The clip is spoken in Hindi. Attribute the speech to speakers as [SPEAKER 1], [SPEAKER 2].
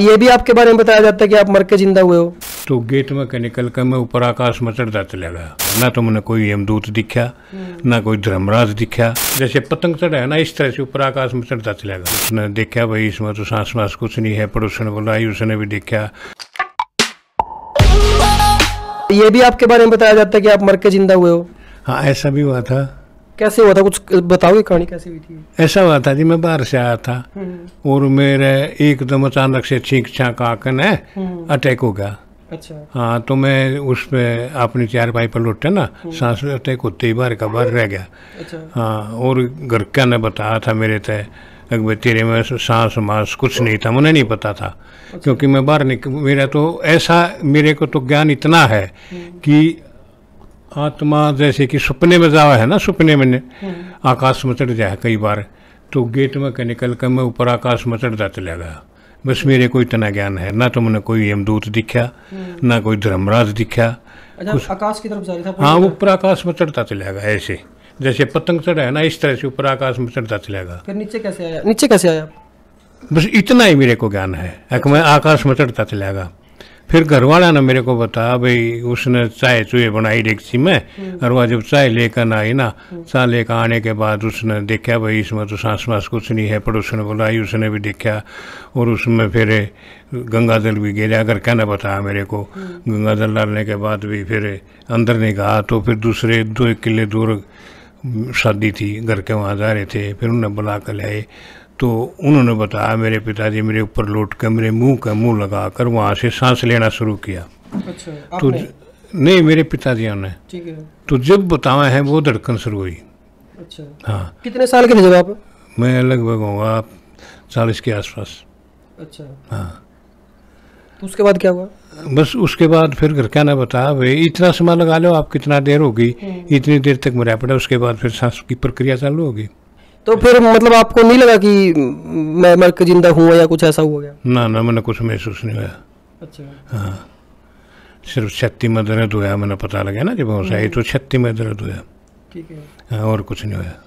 [SPEAKER 1] ये भी आपके बारे में बताया जाता है कि आप मर के जिंदा हुए हो तो गेट में के निकल कर मैं ऊपर आकाश में चढ़ता चला गया ना तो मैंने कोई यमदूत दिखा हम्म। ना कोई धर्मराज दिखा जैसे पतंग चढ़ा है ना इस तरह से ऊपर आकाश में चढ़ता चला गया उसने देखा भाई इसमें तो सांस वास कुछ नहीं है पड़ोसन बुलाई उसने भी देखा ये भी आपके बारे में बताया जाता है कि आप मर के जिंदा हुए हो हाँ ऐसा भी हुआ था कैसे हुआ था कुछ बताओगे कहानी कैसे हुई थी ऐसा हुआ था जी मैं बाहर से आया था हम्म। और मेरे एकदम तो अचानक से छींक छाक आकर है हम्म। अटैक हो गया अच्छा हाँ तो मैं उस पर अपनी चार पाई पर लौटा ना हम्म। सांस लेते कुत्ते ही बार का बार रह गया अच्छा हाँ और घर का ने बताया था मेरे तय भाई तेरे में सांस मांस कुछ नहीं था मुझे नहीं पता था अच्छा। क्योंकि मैं बाहर निक मेरा तो ऐसा मेरे को तो ज्ञान इतना है कि आत्मा जैसे कि सपने में जावा है ना सपने में हम्म। आकाश में चढ़ जाए कई बार तो गेट में निकल कर मैं ऊपर आकाश में चढ़ जाते गया बस हम्म। मेरे को इतना ज्ञान है ना तो मैंने कोई यमदूत दिखा हम्म। ना कोई धर्मराज दिखा अच्छा, आकाश की तरफ जा रहा था हाँ ऊपर आकाश में चढ़ता चला गया ऐसे जैसे पतंग चढ़ा है ना इस तरह से ऊपर आकाश में चढ़ता चला गया नीचे कैसे आया नीचे कैसे आया बस इतना ही मेरे को ज्ञान है मैं आकाश में चढ़ता चला गया फिर घर वाला ने मेरे को बताया भाई उसने चाय चूहे बनाई डेक्सी में और हम्म। वह जब चाय लेकर आई ना हम्म। चाय लेकर आने के बाद उसने देखा भाई इसमें तो सांस वास कुछ नहीं है पड़ोस ने बुलाई उसने भी देखा और उसमें फिर गंगा जल भी गिरा अगर कहना बताया मेरे को हम्म। गंगा जल डालने के बाद भी फिर अंदर नहीं कहा तो फिर दूसरे दो किले दूर शादी थी घर के वहाँ जा रहे थे फिर उन्हें बुला कर लाए तो उन्होंने बताया मेरे पिताजी मेरे ऊपर लौट कर मेरे मुंह का मुंह लगा कर वहाँ से सांस लेना शुरू किया अच्छा, तो ज... नहीं मेरे पिताजी ने तो जब बतावा है वो धड़कन शुरू हुई अच्छा हाँ कितने साल के थे जब आप मैं लगभग होगा चालीस के आसपास अच्छा हाँ तो उसके बाद क्या हुआ बस उसके बाद फिर घर क्या ना बताया भाई इतना समय लगा लो आप कितना देर होगी हम्म। इतनी देर तक मरा पड़ा उसके बाद फिर सांस की प्रक्रिया चालू होगी तो फिर मतलब आपको नहीं लगा कि मैं मर के जिंदा हुआ या कुछ ऐसा हुआ गया ना ना मैंने कुछ महसूस नहीं हुआ अच्छा हाँ सिर्फ छत्ती में दर्द हुआ मैंने पता लगा ना जब वो सही तो छत्ती में दर्द हुआ ठीक है हाँ और कुछ नहीं हुआ